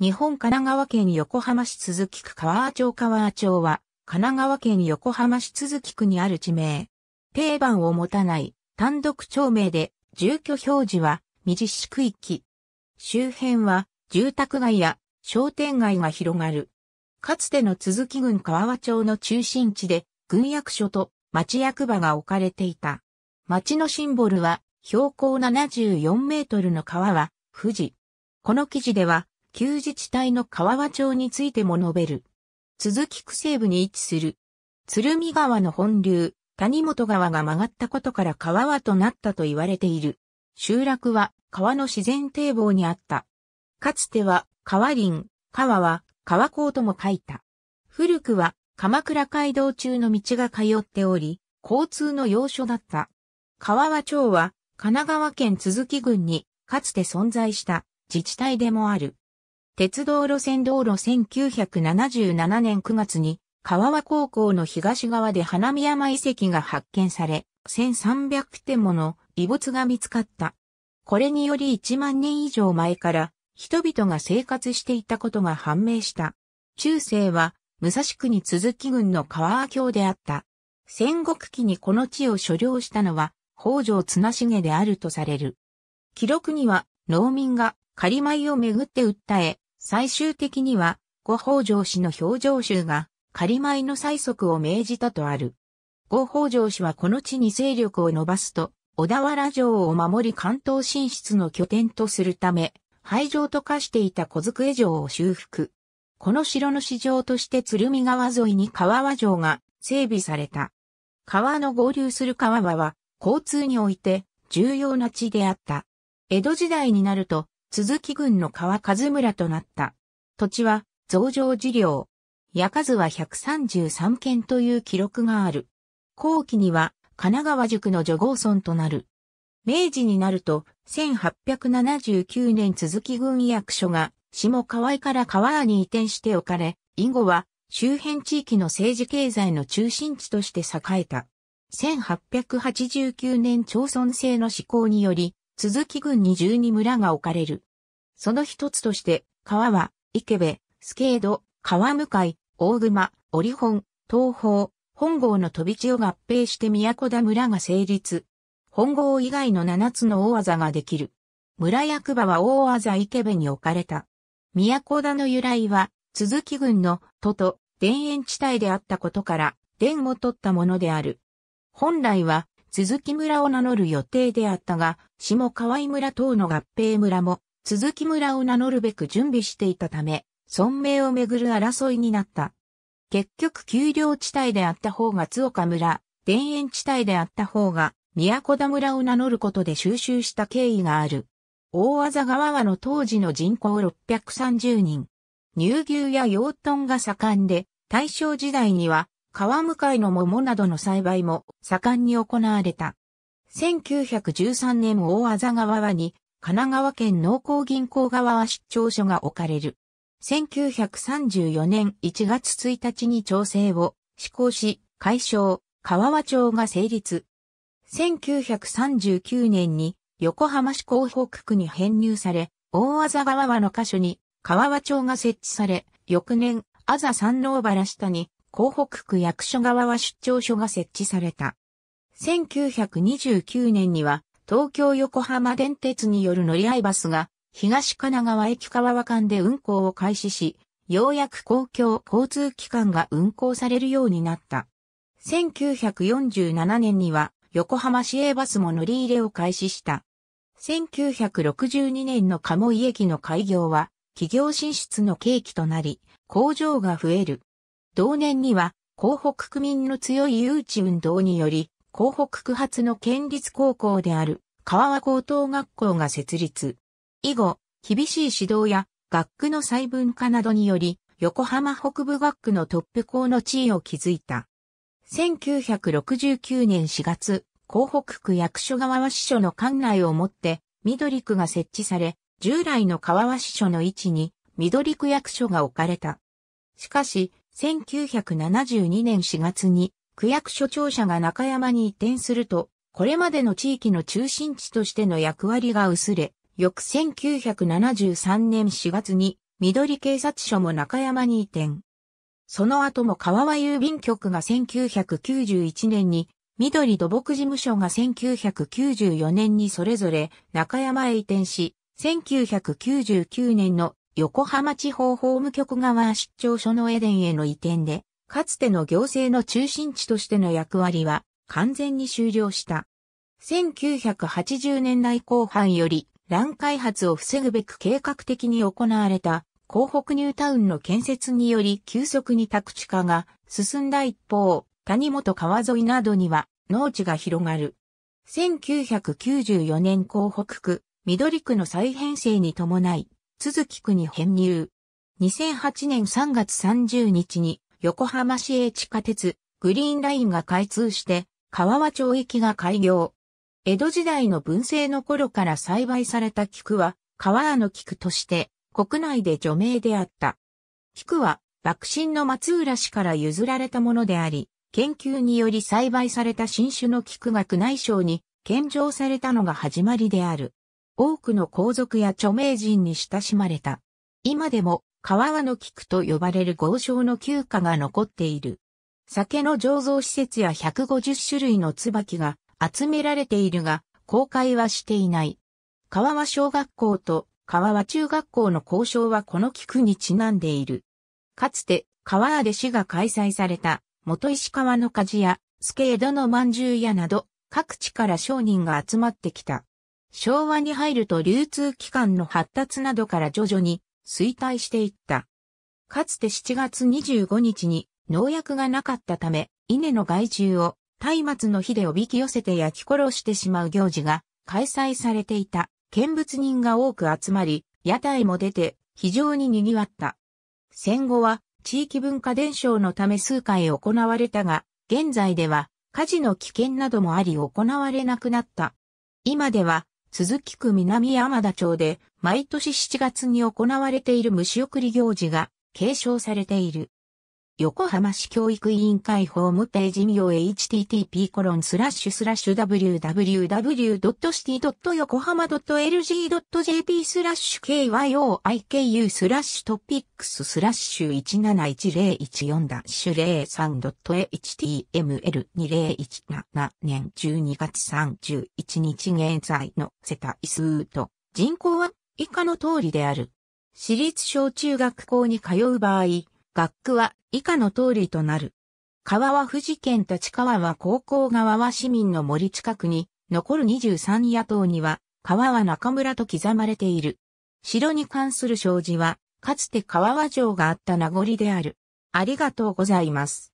日本神奈川県横浜市鈴木区川和町川和町は、神奈川県横浜市鈴木区にある地名。定番を持たない単独町名で、住居表示は未実施区域。周辺は住宅街や商店街が広がる。かつての鈴木郡川和町の中心地で、軍役所と町役場が置かれていた。町のシンボルは、標高74メートルの川は、富士。この記事では、旧自治体の川和町についても述べる。続き区西部に位置する。鶴見川の本流、谷本川が曲がったことから川和となったと言われている。集落は川の自然堤防にあった。かつては川林、川は川港とも書いた。古くは鎌倉街道中の道が通っており、交通の要所だった。川和町は神奈川県鈴木郡にかつて存在した自治体でもある。鉄道路線道路1977年9月に、川和高校の東側で花見山遺跡が発見され、1300点もの遺物が見つかった。これにより1万年以上前から人々が生活していたことが判明した。中世は武蔵国続き郡の川和郷であった。戦国期にこの地を所領したのは北条綱重であるとされる。記録には農民が仮米をめぐって訴え、最終的には、五北条氏の表情集が仮舞の催促を命じたとある。五北条氏はこの地に勢力を伸ばすと、小田原城を守り関東進出の拠点とするため、廃城と化していた小机城を修復。この城の市場として鶴見川沿いに川和城が整備された。川の合流する川和は交通において重要な地であった。江戸時代になると鈴木軍の川和村となった。土地は増上事業。屋数は133件という記録がある。後期には神奈川塾の助合村となる。明治になると1879年鈴木軍役所が下川井から川谷に移転して置かれ、以後は周辺地域の政治経済の中心地として栄えた。1889年町村制の施行により、鈴木郡に十二村が置かれる。その一つとして、川は、池部、スケード、川向かい、大熊、織本、東方、本郷の飛び地を合併して都田村が成立。本郷以外の七つの大技ができる。村役場は大技池部に置かれた。都田の由来は、鈴木郡の都と田園地帯であったことから、田を取ったものである。本来は、鈴木村を名乗る予定であったが、下河井村等の合併村も、鈴木村を名乗るべく準備していたため、村名をめぐる争いになった。結局丘陵地帯であった方が津岡村、田園地帯であった方が、宮古田村を名乗ることで収集した経緯がある。大技川はの当時の人口630人。乳牛や養豚が盛んで、大正時代には川向かいの桃などの栽培も盛んに行われた。1913年大麻川はに、神奈川県農工銀行側は出張所が置かれる。1934年1月1日に調整を施行し、解消、川和町が成立。1939年に横浜市港北区に編入され、大麻川川の箇所に川和町が設置され、翌年、麻ざ三郎原下に港北区役所側は出張所が設置された。1929年には東京横浜電鉄による乗り合いバスが東神奈川駅川和間で運行を開始し、ようやく公共交通機関が運行されるようになった。1947年には横浜市営バスも乗り入れを開始した。1962年の鴨井駅の開業は企業進出の契機となり、工場が増える。同年には、広北区民の強い誘致運動により、広北区発の県立高校である、川和高等学校が設立。以後、厳しい指導や学区の細分化などにより、横浜北部学区のトップ校の地位を築いた。1969年4月、広北区役所川和支所の管内をもって、緑区が設置され、従来の川和支所の位置に、緑区役所が置かれた。しかし、1972年4月に区役所庁舎が中山に移転すると、これまでの地域の中心地としての役割が薄れ、翌1973年4月に緑警察署も中山に移転。その後も川和郵便局が1991年に、緑土木事務所が1994年にそれぞれ中山へ移転し、1999年の横浜地方法務局側出張所のエデンへの移転で、かつての行政の中心地としての役割は完全に終了した。1980年代後半より、乱開発を防ぐべく計画的に行われた、広北ニュータウンの建設により急速に宅地化が進んだ一方、谷本川沿いなどには農地が広がる。1994年広北区、緑区の再編成に伴い、都筑区に編入。2008年3月30日に横浜市営地下鉄グリーンラインが開通して川和町駅が開業。江戸時代の文政の頃から栽培された菊は川和の菊として国内で除名であった。菊は幕臣の松浦氏から譲られたものであり、研究により栽培された新種の菊が宮内省に献上されたのが始まりである。多くの皇族や著名人に親しまれた。今でも、川和の菊と呼ばれる豪商の旧家が残っている。酒の醸造施設や150種類の椿が集められているが、公開はしていない。川和小学校と川和中学校の交渉はこの菊にちなんでいる。かつて、川和で市が開催された、元石川の鍛冶や、助江戸の饅頭屋など、各地から商人が集まってきた。昭和に入ると流通機関の発達などから徐々に衰退していった。かつて7月25日に農薬がなかったため、稲の害虫を松明の火でおびき寄せて焼き殺してしまう行事が開催されていた。見物人が多く集まり、屋台も出て非常に賑わった。戦後は地域文化伝承のため数回行われたが、現在では火事の危険などもあり行われなくなった。今では鈴木区南山田町で毎年7月に行われている虫送り行事が継承されている。横浜市教育委員会ホームページう http://www.city.yokohama.lg.jp スラッシュ kyoiku スラッシュトピックススラッシュ171014ダッシュ 03.html2017 年12月31日現在の世帯数と人口は以下の通りである。私立小中学校に通う場合、学区は以下の通りとなる。川は富士県立川は高校側は市民の森近くに、残る23野党には、川は中村と刻まれている。城に関する障子は、かつて川和城があった名残である。ありがとうございます。